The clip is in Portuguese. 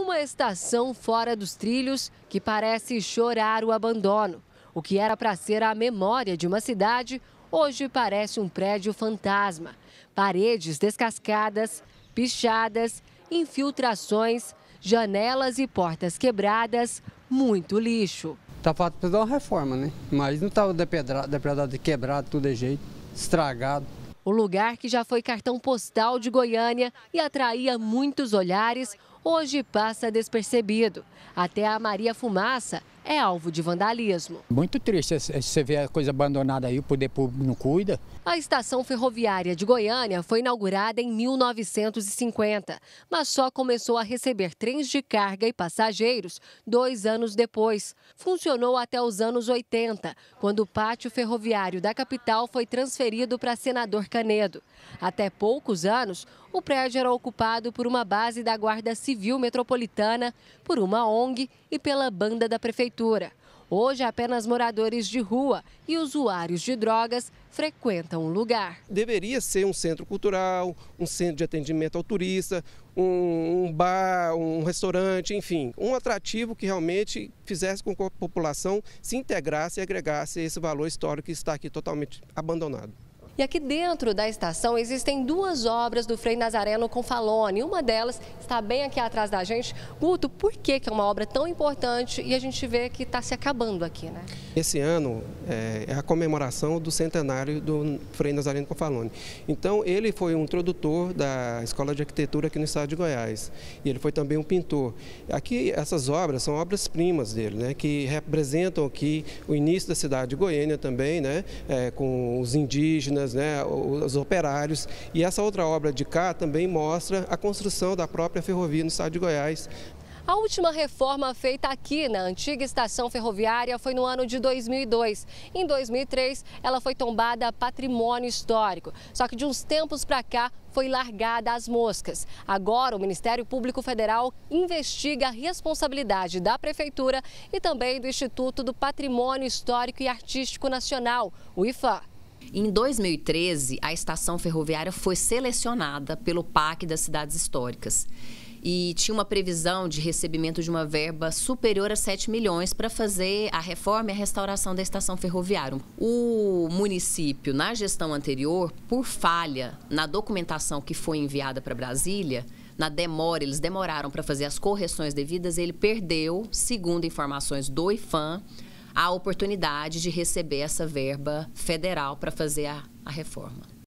Uma estação fora dos trilhos que parece chorar o abandono. O que era para ser a memória de uma cidade, hoje parece um prédio fantasma. Paredes descascadas, pichadas, infiltrações, janelas e portas quebradas, muito lixo. Tá para dar uma reforma, né? Mas não estava depredado, depredado, quebrado, tudo de jeito, estragado. O lugar que já foi cartão postal de Goiânia e atraía muitos olhares, hoje passa despercebido. Até a Maria Fumaça, é alvo de vandalismo. Muito triste você ver a coisa abandonada aí, o poder público não cuida. A estação ferroviária de Goiânia foi inaugurada em 1950, mas só começou a receber trens de carga e passageiros dois anos depois. Funcionou até os anos 80, quando o pátio ferroviário da capital foi transferido para Senador Canedo. Até poucos anos, o prédio era ocupado por uma base da Guarda Civil Metropolitana, por uma ONG e pela banda da Prefeitura prefeitura. Hoje, apenas moradores de rua e usuários de drogas frequentam o lugar. Deveria ser um centro cultural, um centro de atendimento ao turista, um, um bar, um restaurante, enfim, um atrativo que realmente fizesse com que a população se integrasse e agregasse esse valor histórico que está aqui totalmente abandonado. E aqui dentro da estação existem duas obras do Frei Nazareno com Falone. Uma delas está bem aqui atrás da gente. Guto, por que, é uma obra tão importante e a gente vê que está se acabando aqui, né? Esse ano é, é, a comemoração do centenário do Frei Nazareno Confalone. Então, ele foi um introdutor da Escola de Arquitetura aqui no estado de Goiás. E ele foi também um pintor. Aqui, essas obras são obras-primas dele, né? Que representam aqui o início da cidade de Goiânia também, né? É, com os indígenas, né, os operários. E essa outra obra de cá também mostra a construção da própria ferrovia no estado de Goiás. A última reforma feita aqui na antiga estação ferroviária foi no ano de 2002. Em 2003, ela foi tombada patrimônio histórico. Só que de uns tempos para cá, foi largada às moscas. Agora, o Ministério Público Federal investiga a responsabilidade da Prefeitura e também do Instituto do Patrimônio Histórico e Artístico Nacional, o IFAM. Em 2013, a estação ferroviária foi selecionada pelo PAC das cidades históricas e tinha uma previsão de recebimento de uma verba superior a 7 milhões para fazer a reforma e a restauração da estação ferroviária. O município, na gestão anterior, por falha na documentação que foi enviada para Brasília, na demora, eles demoraram para fazer as correções devidas, ele perdeu, segundo informações do IFAM, a oportunidade de receber essa verba federal para fazer a, a reforma.